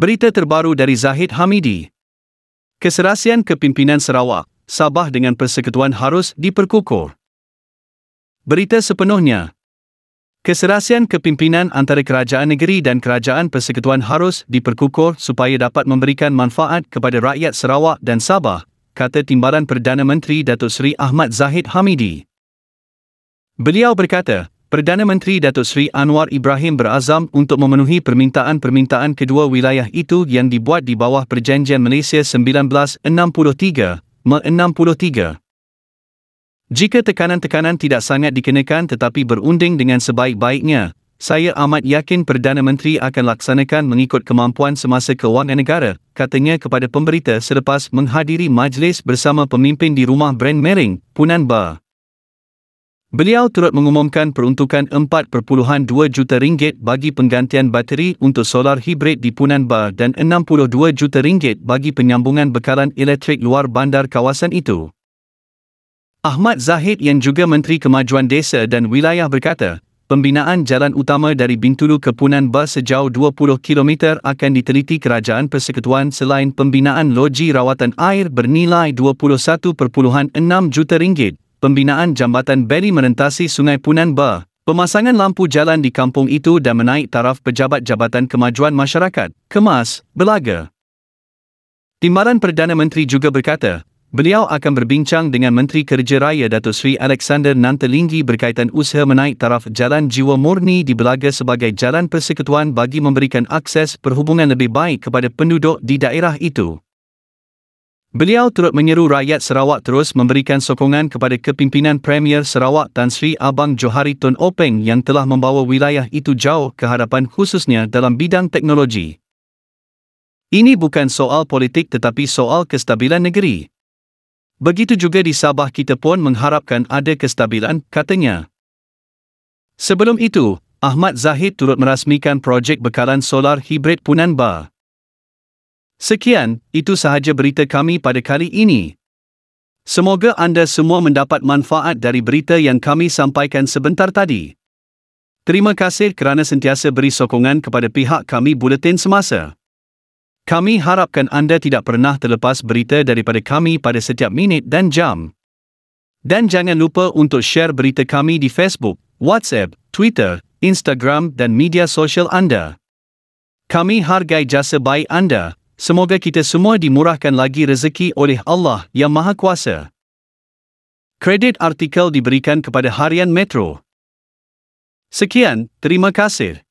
Berita terbaru dari Zahid Hamidi. Keserasian kepimpinan Sarawak, Sabah dengan Persekutuan harus diperkukuh. Berita sepenuhnya. Keserasian kepimpinan antara kerajaan negeri dan kerajaan persekutuan harus diperkukuh supaya dapat memberikan manfaat kepada rakyat Sarawak dan Sabah, kata Timbalan Perdana Menteri Datuk Seri Ahmad Zahid Hamidi. Beliau berkata, Perdana Menteri Datuk Seri Anwar Ibrahim berazam untuk memenuhi permintaan-permintaan kedua wilayah itu yang dibuat di bawah Perjanjian Malaysia 1963, M63. Jika tekanan-tekanan tidak sangat dikenakan tetapi berunding dengan sebaik-baiknya, saya amat yakin Perdana Menteri akan laksanakan mengikut kemampuan semasa kewangan negara, katanya kepada pemberita selepas menghadiri majlis bersama pemimpin di rumah Brand Mering, Punan Bar. Beliau turut mengumumkan peruntukan 4.2 juta ringgit bagi penggantian bateri untuk solar hibrid di Punan Bar dan 62 juta ringgit bagi penyambungan bekalan elektrik luar bandar kawasan itu. Ahmad Zahid yang juga Menteri Kemajuan Desa dan Wilayah berkata, pembinaan jalan utama dari Bintulu ke Punan Bar sejauh 20 km akan diteliti Kerajaan Persekutuan selain pembinaan loji rawatan air bernilai 21.6 juta ringgit pembinaan jambatan Berry menentasi Sungai Punan Ba, pemasangan lampu jalan di kampung itu dan menaik taraf pejabat Jabatan Kemajuan Masyarakat, Kemas, Belaga. Timbalan Perdana Menteri juga berkata, beliau akan berbincang dengan Menteri Kerja Raya Datuk Sri Alexander Nantelinggi berkaitan usaha menaik taraf Jalan Jiwa Murni di Belaga sebagai jalan persekutuan bagi memberikan akses perhubungan lebih baik kepada penduduk di daerah itu. Beliau turut menyeru rakyat Sarawak terus memberikan sokongan kepada kepimpinan Premier Sarawak Tan Sri Abang Johari Tun Openg yang telah membawa wilayah itu jauh ke hadapan khususnya dalam bidang teknologi. Ini bukan soal politik tetapi soal kestabilan negeri. Begitu juga di Sabah kita pun mengharapkan ada kestabilan, katanya. Sebelum itu, Ahmad Zahid turut merasmikan projek bekalan solar hibrid Punan Bar. Sekian, itu sahaja berita kami pada kali ini. Semoga anda semua mendapat manfaat dari berita yang kami sampaikan sebentar tadi. Terima kasih kerana sentiasa beri sokongan kepada pihak kami buletin semasa. Kami harapkan anda tidak pernah terlepas berita daripada kami pada setiap minit dan jam. Dan jangan lupa untuk share berita kami di Facebook, WhatsApp, Twitter, Instagram dan media sosial anda. Kami hargai jasa baik anda. Semoga kita semua dimurahkan lagi rezeki oleh Allah yang Maha Kuasa. Kredit artikel diberikan kepada Harian Metro. Sekian, terima kasih.